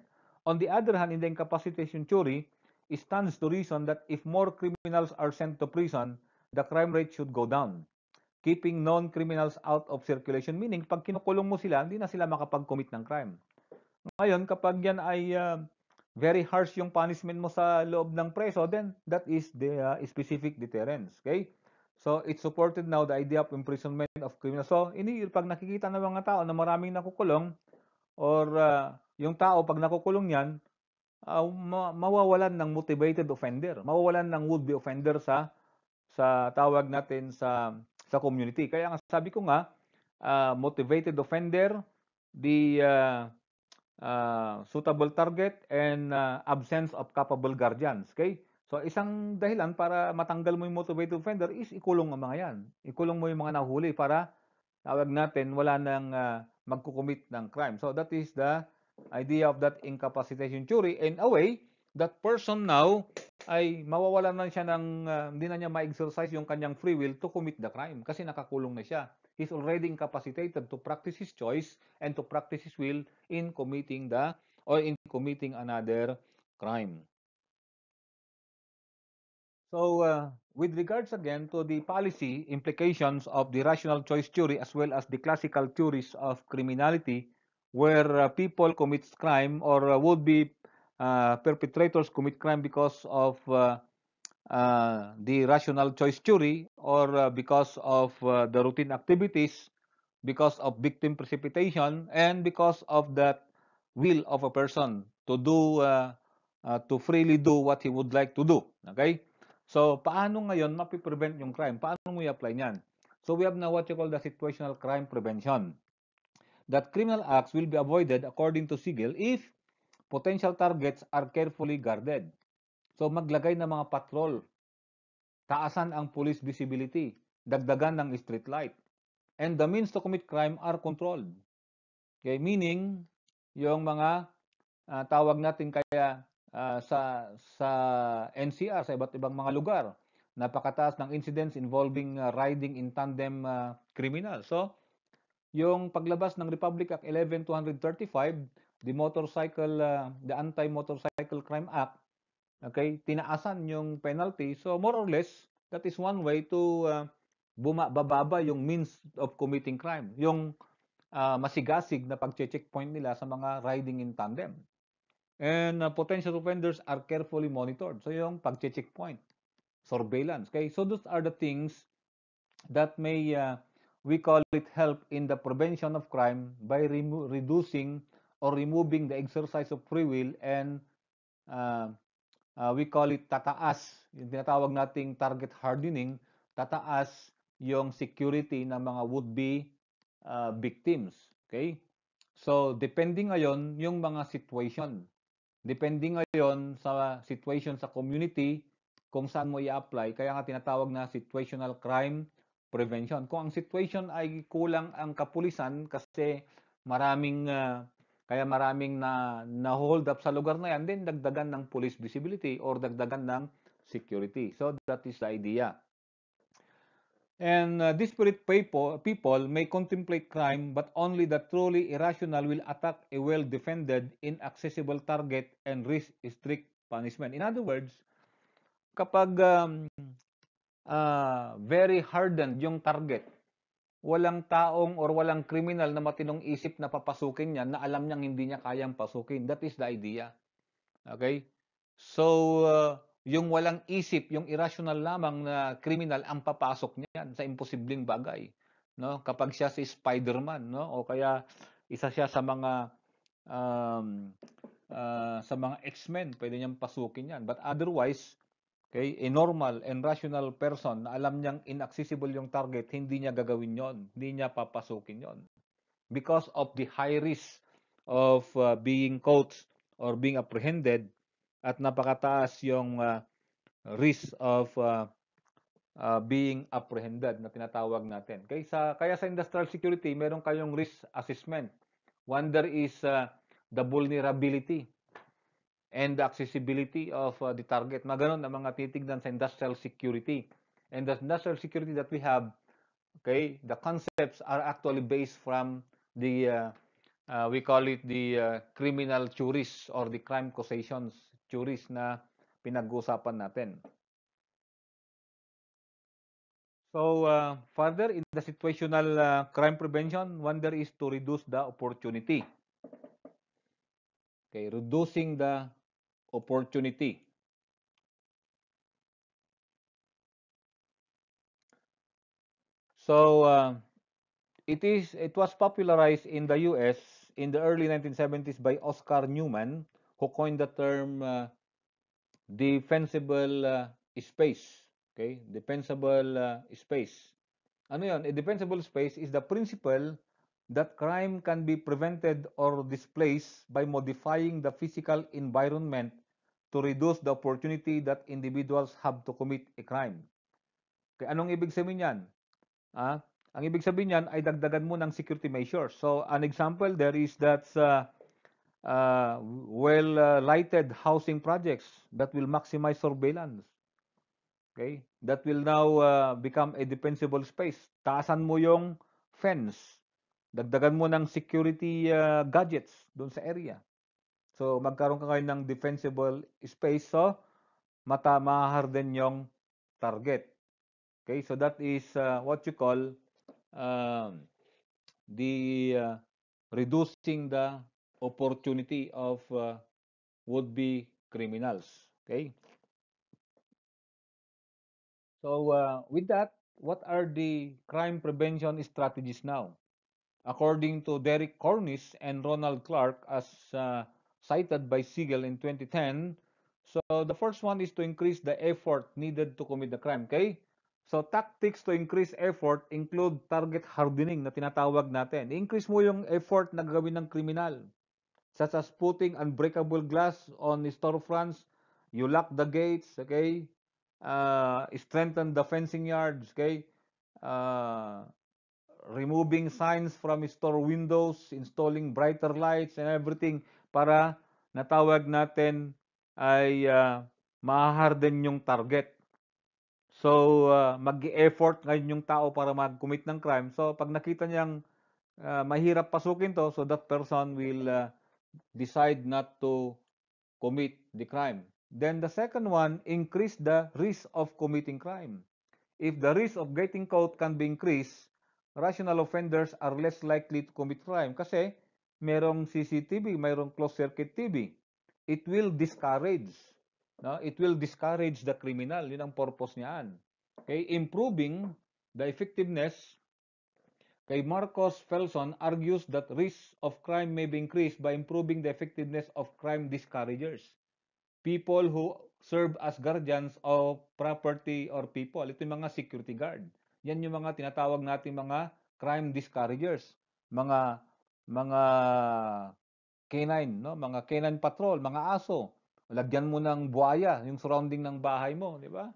A: On the other hand, in the incapacitation theory, it stands to reason that if more criminals are sent to prison, the crime rate should go down. Keeping non-criminals out of circulation, meaning pag kinukulong mo sila, hindi na sila makapag-commit ng crime. Ngayon, kapag yan ay uh, very harsh yung punishment mo sa loob ng preso, then that is the uh, specific deterrence. Okay? So, it supported now the idea of imprisonment of criminals. So, ini, pag nakikita ng mga tao na maraming nakukulong, or uh, yung tao, pag nakukulong yan, uh, ma- mawawalan ng motivated offender. Mawawalan ng would-be offender sa sa tawag natin sa sa community. Kaya nga sabi ko nga, uh, motivated offender, the uh, uh, suitable target, and uh, absence of capable guardians. Okay? So isang dahilan para matanggal mo yung motivated offender is ikulong ang mga yan. Ikulong mo yung mga nahuli para tawag natin wala nang uh, magkukumit ng crime. So that is the idea of that incapacitation theory. In a way, that person now ay mawawalan na siya ng, uh, hindi na niya ma-exercise yung kanyang free will to commit the crime kasi nakakulong na siya is already incapacitated to practice his choice and to practice his will in committing the or in committing another crime. So, uh, with regards again to the policy implications of the rational choice theory as well as the classical theories of criminality, where uh, people commit crime or uh, would be uh, perpetrators commit crime because of uh, uh, the rational choice theory or uh, because of uh, the routine activities, because of victim precipitation, and because of that will of a person to do, uh, uh, to freely do what he would like to do. Okay? So, paano ngayon mapiprevent yung crime? Paano mo i-apply niyan? So, we have now what you call the situational crime prevention. That criminal acts will be avoided according to Siegel if potential targets are carefully guarded. So maglagay ng mga patrol. Taasan ang police visibility. Dagdagan ng street light. And the means to commit crime are controlled. Okay, meaning yung mga uh, tawag natin kaya uh, sa sa NCR sa iba't ibang mga lugar napakataas ng incidents involving uh, riding in tandem uh, criminal. So, yung paglabas ng Republic Act 11235, the motorcycle uh, the Anti-Motorcycle Crime Act okay, tinaasan yung penalty. So more or less, that is one way to uh, bumababa yung means of committing crime. Yung uh, masigasig na pag-checkpoint nila sa mga riding in tandem. And uh, potential offenders are carefully monitored. So yung pag-checkpoint, surveillance. Okay, so those are the things that may uh, we call it help in the prevention of crime by reducing or removing the exercise of free will and uh, uh, we call it tataas, yung tinatawag nating target hardening, tataas yung security ng mga would-be uh, victims. Okay? So, depending ngayon yung mga situation. Depending ngayon sa situation sa community kung saan mo i-apply. Kaya nga tinatawag na situational crime prevention. Kung ang situation ay kulang ang kapulisan kasi maraming uh, kaya maraming na, na-hold up sa lugar na yan, din dagdagan ng police visibility or dagdagan ng security. So that is the idea. And uh, desperate people, people may contemplate crime, but only the truly irrational will attack a well-defended, inaccessible target and risk strict punishment. In other words, kapag um, uh, very hardened yung target, walang taong or walang kriminal na matinong isip na papasukin niya na alam niyang hindi niya kayang pasukin. That is the idea. Okay? So, uh, yung walang isip, yung irrational lamang na kriminal ang papasok niyan sa imposibleng bagay. No? Kapag siya si Spider-Man, no? o kaya isa siya sa mga um, uh, sa mga X-Men, pwede niyang pasukin yan. But otherwise, Okay? A normal and rational person na alam niyang inaccessible yung target, hindi niya gagawin yon, hindi niya papasukin yon. Because of the high risk of uh, being caught or being apprehended at napakataas yung uh, risk of uh, uh, being apprehended na tinatawag natin. Okay? Sa, kaya sa industrial security, meron kayong risk assessment. One there is uh, the vulnerability and the accessibility of uh, the target. Magano'n ganun ang mga titignan sa industrial security. And the industrial security that we have, okay, the concepts are actually based from the, uh, uh, we call it the uh, criminal theories or the crime causations theories na pinag-uusapan natin. So uh, further in the situational uh, crime prevention, one there is to reduce the opportunity. Okay, reducing the opportunity. So uh, it is it was popularized in the US in the early 1970s by Oscar Newman who coined the term uh, defensible uh, space. Okay, defensible uh, space. Ano 'yon? A defensible space is the principle that crime can be prevented or displaced by modifying the physical environment to reduce the opportunity that individuals have to commit a crime. Okay, anong ibig sabihin niyan? Ah, ang ibig sabihin niyan ay dagdagan mo ng security measures. So an example there is that uh, uh, well uh, lighted housing projects that will maximize surveillance. Okay? That will now uh, become a defensible space. Taasan mo yung fence Dagdagan mo ng security uh, gadgets doon sa area. So, magkaroon ka ngayon ng defensible space. So, mata maharden yung target. Okay, so that is uh, what you call um, the uh, reducing the opportunity of uh, would-be criminals. Okay. So uh, with that, what are the crime prevention strategies now? according to Derek Cornish and Ronald Clark as uh, cited by Siegel in 2010. So the first one is to increase the effort needed to commit the crime. Okay? So tactics to increase effort include target hardening na tinatawag natin. increase mo yung effort na gagawin ng kriminal. Such as putting unbreakable glass on storefronts, you lock the gates, okay? Uh, strengthen the fencing yards, okay? Uh, removing signs from store windows, installing brighter lights and everything para natawag natin ay uh, maharden yung target. So, uh, ah, mag-effort ngayon yung tao para mag-commit ng crime. So, pag nakita niyang uh, mahirap pasukin to, so that person will uh, decide not to commit the crime. Then the second one, increase the risk of committing crime. If the risk of getting caught can be increased, rational offenders are less likely to commit crime kasi merong CCTV, merong closed circuit TV. It will discourage, no? It will discourage the criminal. 'Yun ang purpose niyan. Okay, improving the effectiveness Kay Marcos Felson argues that risk of crime may be increased by improving the effectiveness of crime discouragers. People who serve as guardians of property or people. Ito yung mga security guard yan yung mga tinatawag natin mga crime discouragers, mga mga canine, no? mga canine patrol, mga aso. Lagyan mo ng buhaya yung surrounding ng bahay mo, di ba?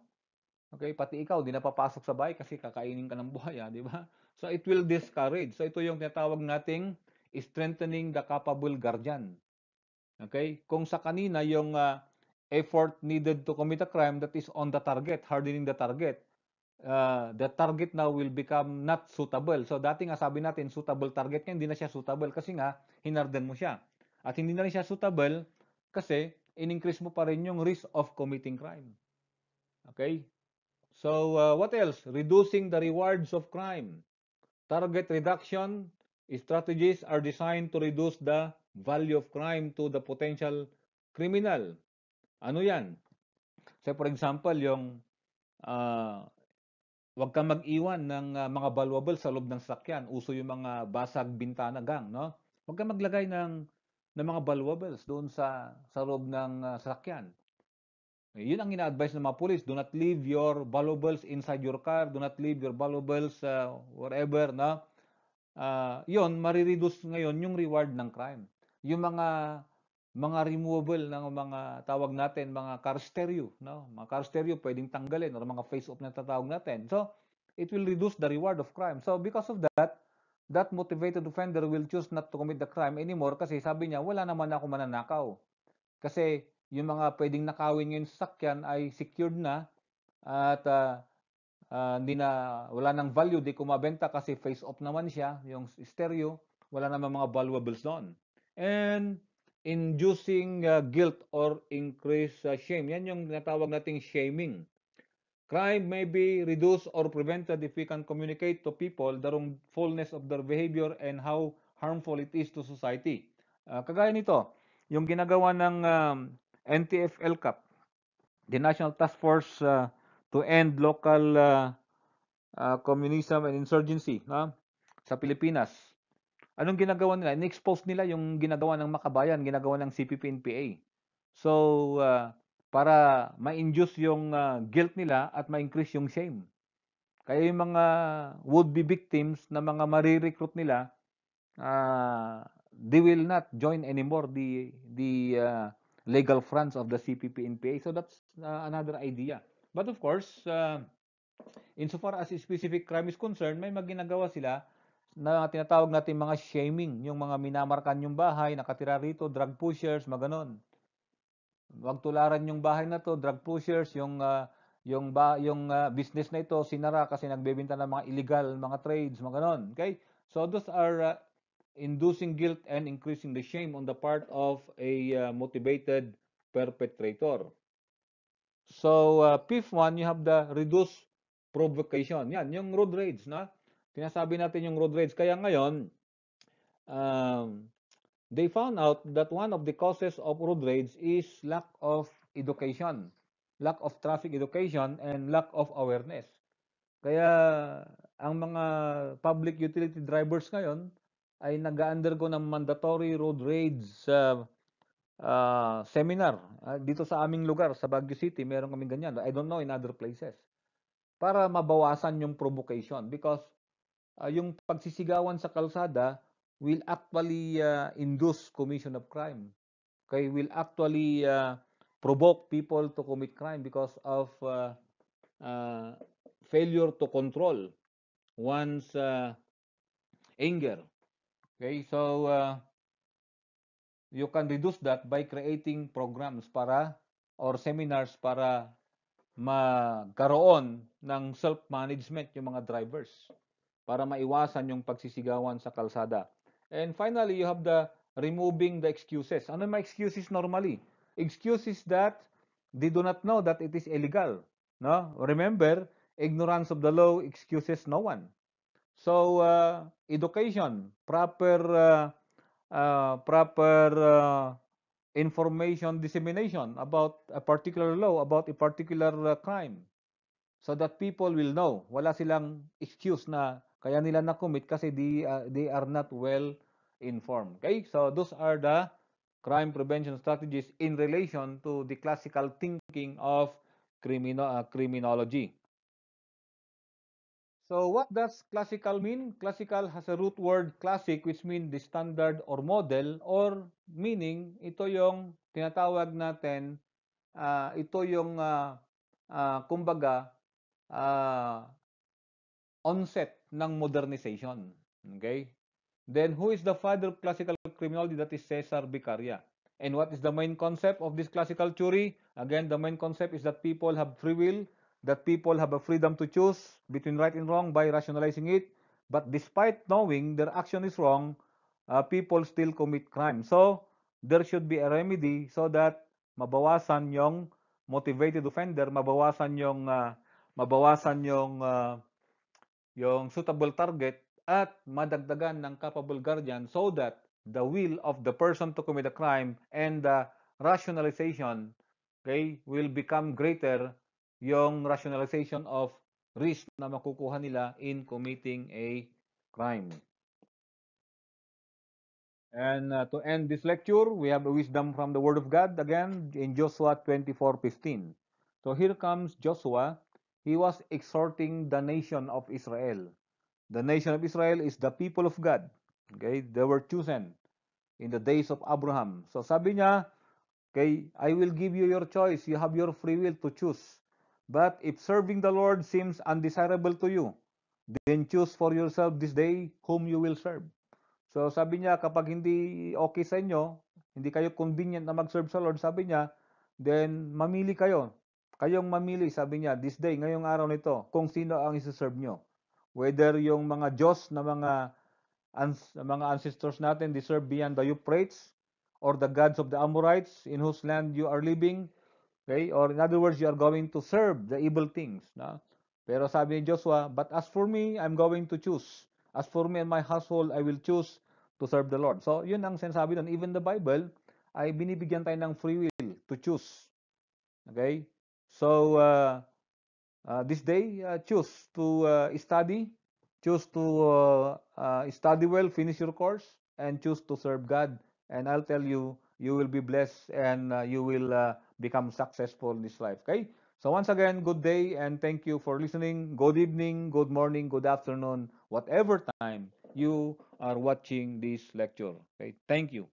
A: Okay, pati ikaw, di na papasok sa bahay kasi kakainin ka ng buhaya, di ba? So it will discourage. So ito yung tinatawag nating strengthening the capable guardian. Okay? Kung sa kanina yung uh, effort needed to commit a crime that is on the target, hardening the target, uh, the target now will become not suitable. So dati nga sabi natin, suitable target niya, hindi na siya suitable kasi nga, hinarden mo siya. At hindi na rin siya suitable kasi in-increase mo pa rin yung risk of committing crime. Okay? So, uh, what else? Reducing the rewards of crime. Target reduction strategies are designed to reduce the value of crime to the potential criminal. Ano yan? So, for example, yung uh, Huwag kang mag-iwan ng uh, mga valuable sa loob ng sakyan. Uso yung mga basag bintana gang, no? Huwag kang maglagay ng ng mga valuables doon sa sa loob ng uh, sakyan. Yun ang ina-advise ng mga pulis. Do not leave your valuables inside your car. Do not leave your valuables uh, wherever, no? Uh, yun, marireduce ngayon yung reward ng crime. Yung mga mga removable ng mga tawag natin, mga car stereo. No? Mga car stereo pwedeng tanggalin or mga face-off na tatawag natin. So, it will reduce the reward of crime. So, because of that, that motivated offender will choose not to commit the crime anymore kasi sabi niya, wala naman ako mananakaw. Kasi yung mga pwedeng nakawin ngayon sa sakyan ay secured na at uh, uh, hindi na, wala nang value, di ko mabenta kasi face-off naman siya, yung stereo, wala naman mga valuables doon. And inducing uh, guilt or increase uh, shame. Yan yung natawag nating shaming. Crime may be reduced or prevented if we can communicate to people the wrongfulness of their behavior and how harmful it is to society. Uh, kagaya nito, yung ginagawa ng um, NTFL Cup, the National Task Force uh, to End Local uh, uh, Communism and Insurgency na, sa Pilipinas Anong ginagawa nila? Inexpose nila yung ginagawa ng makabayan, ginagawa ng CPP-NPA. So, uh, para ma-induce yung uh, guilt nila at ma-increase yung shame. Kaya yung mga would-be victims na mga marirecruit nila, uh, they will not join anymore the the uh, legal fronts of the CPP-NPA. So that's uh, another idea. But of course, uh, insofar as specific crime is concerned, may maginagawa sila na tinatawag natin mga shaming, yung mga minamarkan yung bahay, nakatira rito, drug pushers, maganon. Huwag tularan yung bahay na to, drug pushers, yung uh, yung ba, yung uh, business na ito sinara kasi nagbebenta ng mga illegal mga trades, mga ganon. Okay? So those are uh, inducing guilt and increasing the shame on the part of a uh, motivated perpetrator. So uh, fifth one, you have the reduced provocation. Yan, yung road rage na Sinasabi natin yung road rage. Kaya ngayon, um, they found out that one of the causes of road rage is lack of education, lack of traffic education, and lack of awareness. Kaya ang mga public utility drivers ngayon ay nag-undergo ng mandatory road rage uh, uh, seminar. Uh, dito sa aming lugar, sa Baguio City, meron kaming ganyan. I don't know in other places. Para mabawasan yung provocation because uh, yung pagsisigawan sa kalsada will actually uh, induce commission of crime. Okay, will actually uh, provoke people to commit crime because of uh, uh, failure to control one's uh, anger. Okay, so uh, you can reduce that by creating programs para or seminars para magkaroon ng self-management yung mga drivers para maiwasan yung pagsisigawan sa kalsada. And finally, you have the removing the excuses. Ano mga excuses normally? Excuses that they do not know that it is illegal. No? Remember, ignorance of the law excuses no one. So, uh, education, proper uh, uh, proper uh, information dissemination about a particular law, about a particular uh, crime so that people will know. Wala silang excuse na kaya nila na-commit kasi they, uh, they are not well informed. Okay? So those are the crime prevention strategies in relation to the classical thinking of crimino uh, criminology. So what does classical mean? Classical has a root word classic which means the standard or model or meaning ito yung tinatawag natin uh, ito yung uh, uh, kumbaga uh, onset ng modernization. Okay? Then, who is the father of classical criminology? That is Cesar Beccaria. And what is the main concept of this classical theory? Again, the main concept is that people have free will, that people have a freedom to choose between right and wrong by rationalizing it. But despite knowing their action is wrong, uh, people still commit crime. So, there should be a remedy so that mabawasan yung motivated offender, mabawasan yung uh, mabawasan yung uh, yung suitable target at madagdagan ng capable guardian so that the will of the person to commit a crime and the rationalization okay, will become greater yung rationalization of risk na makukuha nila in committing a crime. And uh, to end this lecture, we have a wisdom from the Word of God again in Joshua 24:15. So here comes Joshua he was exhorting the nation of Israel. The nation of Israel is the people of God. Okay? They were chosen in the days of Abraham. So sabi niya, okay, I will give you your choice. You have your free will to choose. But if serving the Lord seems undesirable to you, then choose for yourself this day whom you will serve. So sabi niya, kapag hindi okay sa inyo, hindi kayo convenient na mag-serve sa Lord, sabi niya, then mamili kayo Kayong mamili, sabi niya, this day, ngayong araw nito, kung sino ang isi-serve nyo. Whether yung mga Diyos na mga, ans mga ancestors natin deserve beyond the Euphrates or the gods of the Amorites in whose land you are living. Okay? Or in other words, you are going to serve the evil things. Na? Pero sabi ni Joshua, but as for me, I'm going to choose. As for me and my household, I will choose to serve the Lord. So, yun ang sinasabi nun. Even the Bible, ay binibigyan tayo ng free will to choose. Okay? So uh, uh, this day, uh, choose to study, choose to study well, finish your course, and choose to serve God. And I'll tell you, you will be blessed and you will become successful in this life. Okay? So once again, good day and thank you for listening. Good evening, good morning, good afternoon, whatever time you are watching this lecture. Okay, thank you.